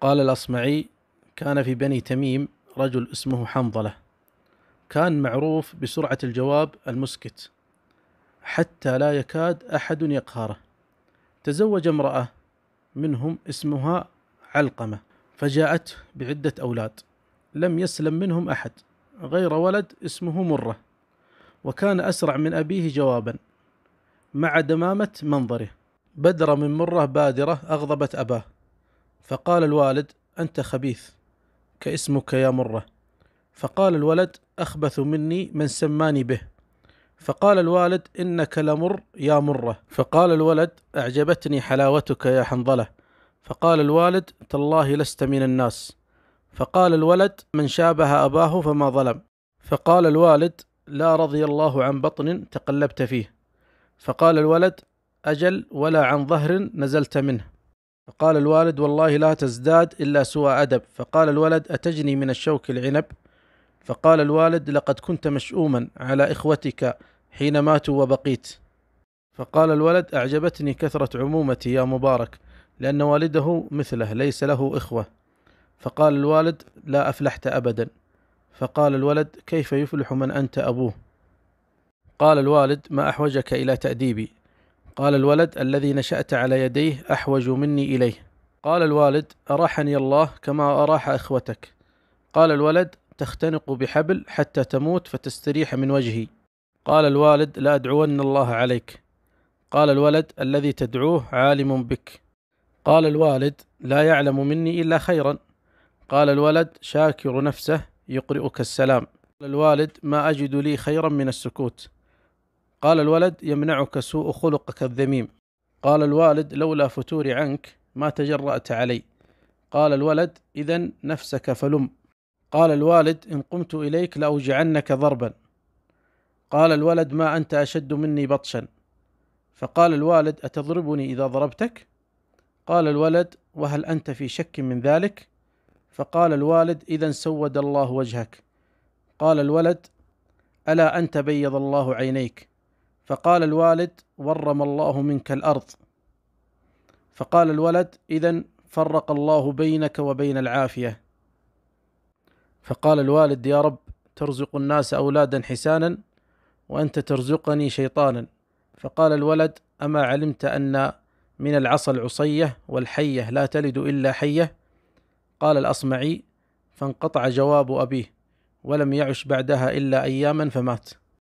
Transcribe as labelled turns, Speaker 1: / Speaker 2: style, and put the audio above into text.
Speaker 1: قال الأصمعي كان في بني تميم رجل اسمه حنظلة كان معروف بسرعة الجواب المسكت حتى لا يكاد أحد يقهره تزوج امرأة منهم اسمها علقمة فجاءته بعدة أولاد لم يسلم منهم أحد غير ولد اسمه مرة وكان أسرع من أبيه جوابا مع دمامة منظره بدر من مرة بادرة أغضبت أباه فقال الوالد أنت خبيث كاسمك يا مرة فقال الولد أخبث مني من سماني به فقال الوالد إنك لمر يا مرة فقال الولد أعجبتني حلاوتك يا حنظلة فقال الوالد تالله لست من الناس فقال الولد من شابه أباه فما ظلم فقال الوالد لا رضي الله عن بطن تقلبت فيه فقال الولد أجل ولا عن ظهر نزلت منه فقال الوالد والله لا تزداد إلا سوى أدب فقال الولد أتجني من الشوك العنب فقال الوالد لقد كنت مشؤوما على إخوتك حين ماتوا وبقيت فقال الولد أعجبتني كثرة عمومتي يا مبارك لأن والده مثله ليس له إخوة فقال الوالد لا أفلحت أبدا فقال الولد كيف يفلح من أنت أبوه قال الوالد ما أحوجك إلى تأديبي قال الولد الذي نشأت على يديه أحوج مني إليه قال الوالد أراحني الله كما أراح إخوتك قال الولد تختنق بحبل حتى تموت فتستريح من وجهي قال الوالد لا أدعون الله عليك قال الولد الذي تدعوه عالم بك قال الوالد لا يعلم مني إلا خيرا قال الولد شاكر نفسه يقرئك السلام قال الوالد ما أجد لي خيرا من السكوت قال الولد يمنعك سوء خلقك الذميم قال الوالد لولا فتوري عنك ما تجرأت علي قال الولد إذا نفسك فلم قال الوالد إن قمت إليك لأوجعنك ضربا قال الولد ما أنت أشد مني بطشا فقال الوالد أتضربني إذا ضربتك قال الولد وهل أنت في شك من ذلك فقال الوالد إذا سود الله وجهك قال الولد ألا أنت بيض الله عينيك فقال الوالد ورم الله منك الأرض فقال الولد إذا فرق الله بينك وبين العافية فقال الوالد يا رب ترزق الناس أولادا حسانا وأنت ترزقني شيطانا فقال الولد أما علمت أن من العصا العصية والحية لا تلد إلا حية قال الأصمعي فانقطع جواب أبيه ولم يعش بعدها إلا أياما فمات